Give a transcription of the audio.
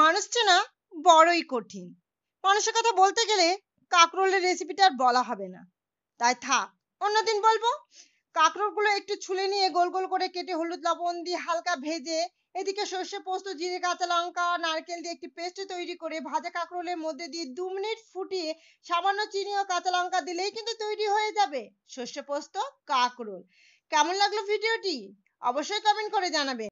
মানুষ চেনা বড়ই কঠিন মানুষের কথা বলতে গেলে কাঁকরোলের রেসিপিটা আর বলা হবে না তাই থাক অন্যদিন বলবো কাঁকরোলগুলো একটু ছুলে নিয়ে গোল গোল করে কেটে হলুদ লবণ দিয়ে হালকা ভেজে এদিকে সর্ষে পোস্ত জিরে কাঁচা লঙ্কা নারকেল দিয়ে একটি পেস্ট তৈরি করে ভাজা কাঁকরোলের মধ্যে দিয়ে দু মিনিট ফুটিয়ে সামান্য চিনি ও কাঁচা লঙ্কা দিলেই কিন্তু তৈরি হয়ে যাবে সর্ষে পোস্ত কাঁকরোল কেমন লাগলো ভিডিওটি অবশ্যই কমেন্ট করে জানাবেন